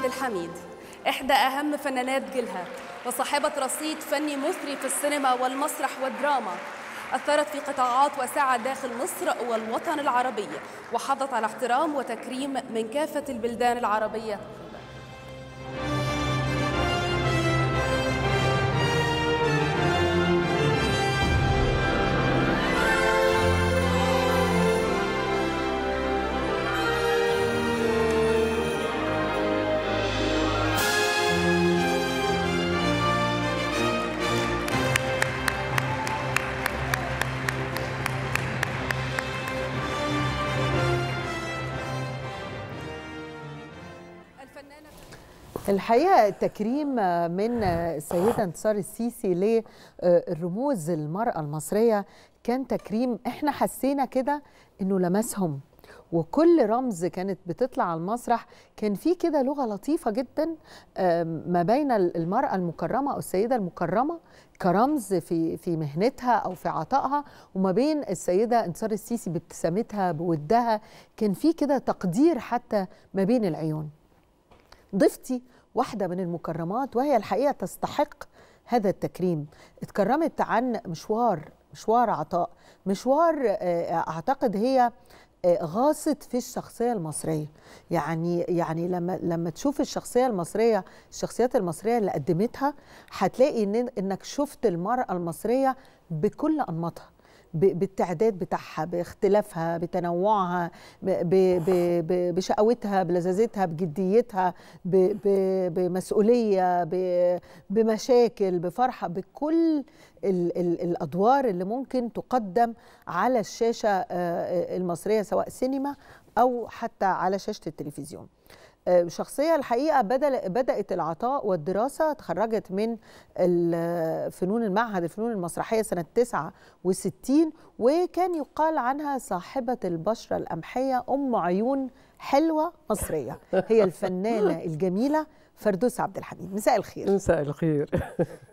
عبد الحميد إحدى أهم فنانات جيلها وصاحبة رصيد فني مثري في السينما والمسرح والدراما أثرت في قطاعات واسعة داخل مصر والوطن العربي وحظت على احترام وتكريم من كافة البلدان العربية الحقيقه التكريم من السيده انتصار السيسي للرموز آه، المراه المصريه كان تكريم احنا حسينا كده انه لمسهم وكل رمز كانت بتطلع على المسرح كان في كده لغه لطيفه جدا ما بين المراه المكرمه او السيده المكرمه كرمز في في مهنتها او في عطائها وما بين السيده انتصار السيسي بابتسامتها بودها كان في كده تقدير حتى ما بين العيون ضفتي واحدة من المكرمات وهي الحقيقة تستحق هذا التكريم اتكرمت عن مشوار مشوار عطاء مشوار آه، اعتقد هي آه، غاصت في الشخصيه المصريه يعني يعني لما لما تشوف الشخصيه المصريه الشخصيات المصريه اللي قدمتها هتلاقي إن انك شفت المراه المصريه بكل انماطها بالتعداد بتاعها باختلافها بتنوعها بشقوتها بلذاذتها بجديتها بمسؤوليه بمشاكل بفرحه بكل الادوار اللي ممكن تقدم على الشاشه آه، المصريه سواء سينما أو حتى على شاشة التلفزيون آه، شخصية الحقيقة بدأت العطاء والدراسة تخرجت من فنون المعهد الفنون المسرحية سنة 69 وكان يقال عنها صاحبة البشرة القمحية أم عيون حلوة مصرية هي الفنانة الجميلة فردوس عبد الحميد مساء الخير مساء الخير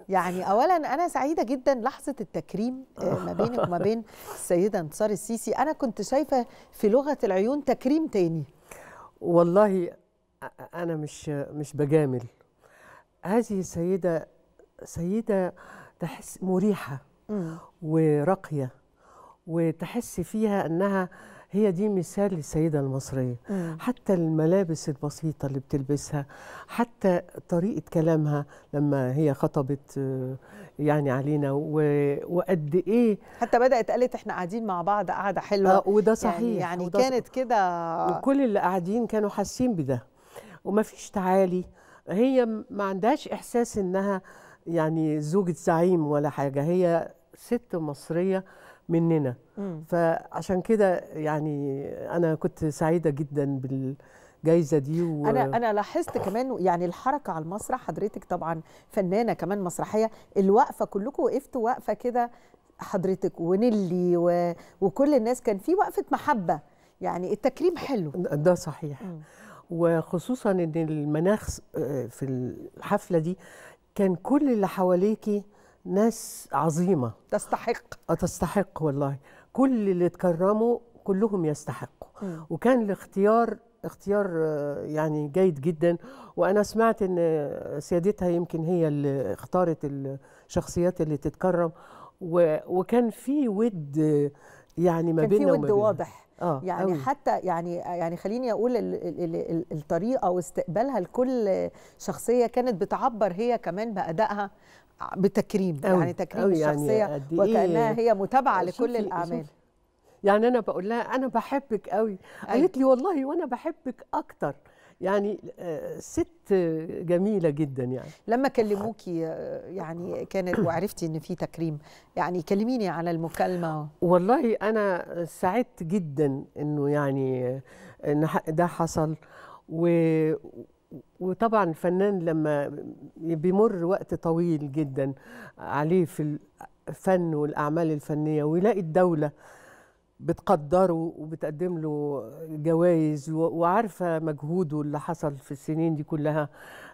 يعني اولا انا سعيده جدا لحظه التكريم آه، آه. ما بينك وما بين السيده انتصار السيسي انا كنت شايفه في لغه العيون تكريم تاني والله انا مش مش بجامل هذه السيده سيده تحس مريحه ورقيه وتحس فيها انها هي دي مثال للسيدة المصرية مم. حتى الملابس البسيطة اللي بتلبسها حتى طريقة كلامها لما هي خطبت آه، يعني علينا و... وقد ايه حتى بدأت قالت احنا قاعدين مع بعض قعدة حلوة آه وده يعني صحيح يعني, يعني وده كانت كده وكل اللي قاعدين كانوا حاسين بده وما فيش تعالي هي ما عندهاش إحساس إنها يعني زوجة زعيم ولا حاجة هي ست مصرية مننا فعشان كده يعني انا كنت سعيده جدا بال جايزه دي و... انا انا لاحظت كمان يعني الحركه على المسرح حضرتك طبعا فنانه كمان مسرحيه الوقفه كلكم وقفتوا وقفه كده حضرتك ونيلي و... وكل الناس كان في وقفه محبه يعني التكريم حلو ده صحيح م. وخصوصا ان المناخ آه، في الحفله دي كان كل اللي حواليكي ناس عظيمه تستحق تستحق والله كل اللي اتكرموا كلهم يستحقوا وكان الاختيار اختيار آه، يعني جيد جدا وانا سمعت ان سيادتها يمكن هي اللي اختارت الشخصيات اللي تتكرم وكان في ود آه، يعني ما بيننا كان في ود واضح آه يعني أوي. حتى يعني يعني خليني اقول الـ الـ الـ الطريقه واستقبالها لكل شخصيه كانت بتعبر هي كمان بادائها بتكريم أوي يعني تكريم أوي يعني الشخصيه يعني وكانها إيه هي متابعه لكل الاعمال شوفي. يعني انا بقول لها انا بحبك قوي أيوة. قالت لي والله وانا بحبك اكتر يعني آه، ست جميله جدا يعني لما كلموكي آه، يعني كانت وعرفتي ان في تكريم يعني كلميني على المكالمه والله انا سعدت جدا انه يعني آه، إن ده حصل و وطبعا الفنان لما بيمر وقت طويل جدا عليه في الفن والاعمال الفنيه ويلاقي الدوله بتقدره وبتقدم له جوائز وعارفه مجهوده اللي حصل في السنين دي كلها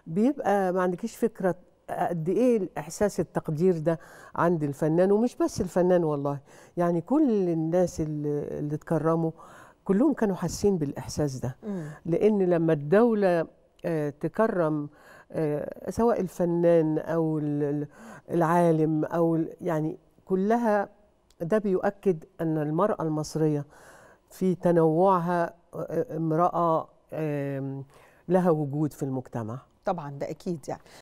بيبقى ما عندكيش فكره قد ايه احساس التقدير ده عند الفنان ومش بس الفنان والله يعني كل الناس اللي اتكرموا كلهم كانوا حاسين بالاحساس ده لان لما الدوله آه، تكرم آه، سواء الفنان او العالم او يعني كلها ده بيؤكد ان المراه المصريه في تنوعها آه، امراه لها وجود في المجتمع طبعا ده اكيد يعني